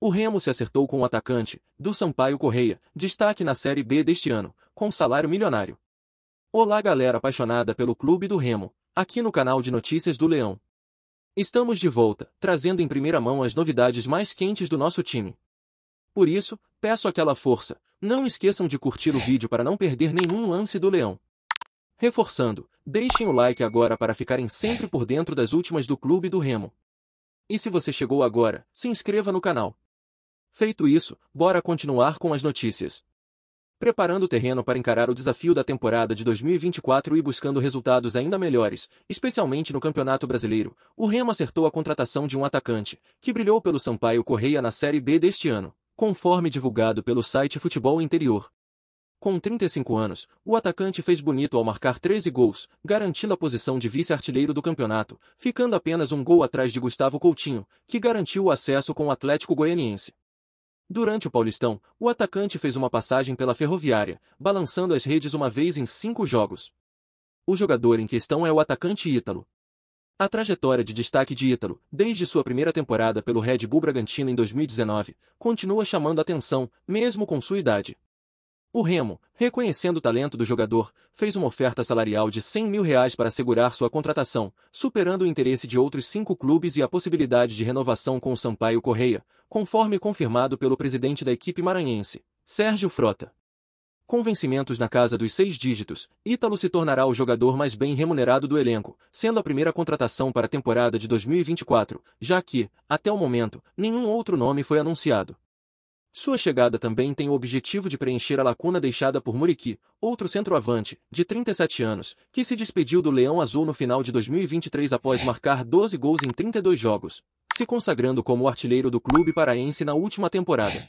O Remo se acertou com o atacante, do Sampaio Correia, destaque na Série B deste ano, com salário milionário. Olá galera apaixonada pelo Clube do Remo, aqui no canal de notícias do Leão. Estamos de volta, trazendo em primeira mão as novidades mais quentes do nosso time. Por isso, peço aquela força, não esqueçam de curtir o vídeo para não perder nenhum lance do Leão. Reforçando, deixem o like agora para ficarem sempre por dentro das últimas do Clube do Remo. E se você chegou agora, se inscreva no canal. Feito isso, bora continuar com as notícias. Preparando o terreno para encarar o desafio da temporada de 2024 e buscando resultados ainda melhores, especialmente no Campeonato Brasileiro, o Remo acertou a contratação de um atacante, que brilhou pelo Sampaio Correia na Série B deste ano, conforme divulgado pelo site Futebol Interior. Com 35 anos, o atacante fez bonito ao marcar 13 gols, garantindo a posição de vice-artilheiro do campeonato, ficando apenas um gol atrás de Gustavo Coutinho, que garantiu o acesso com o Atlético Goianiense. Durante o Paulistão, o atacante fez uma passagem pela Ferroviária, balançando as redes uma vez em cinco jogos. O jogador em questão é o atacante Ítalo. A trajetória de destaque de Ítalo, desde sua primeira temporada pelo Red Bull Bragantino em 2019, continua chamando atenção, mesmo com sua idade. O Remo, reconhecendo o talento do jogador, fez uma oferta salarial de 100 mil reais para assegurar sua contratação, superando o interesse de outros cinco clubes e a possibilidade de renovação com o Sampaio Correia, conforme confirmado pelo presidente da equipe maranhense, Sérgio Frota. Com vencimentos na casa dos seis dígitos, Ítalo se tornará o jogador mais bem remunerado do elenco, sendo a primeira contratação para a temporada de 2024, já que, até o momento, nenhum outro nome foi anunciado. Sua chegada também tem o objetivo de preencher a lacuna deixada por Muriqui, outro centroavante, de 37 anos, que se despediu do Leão Azul no final de 2023 após marcar 12 gols em 32 jogos, se consagrando como artilheiro do clube paraense na última temporada.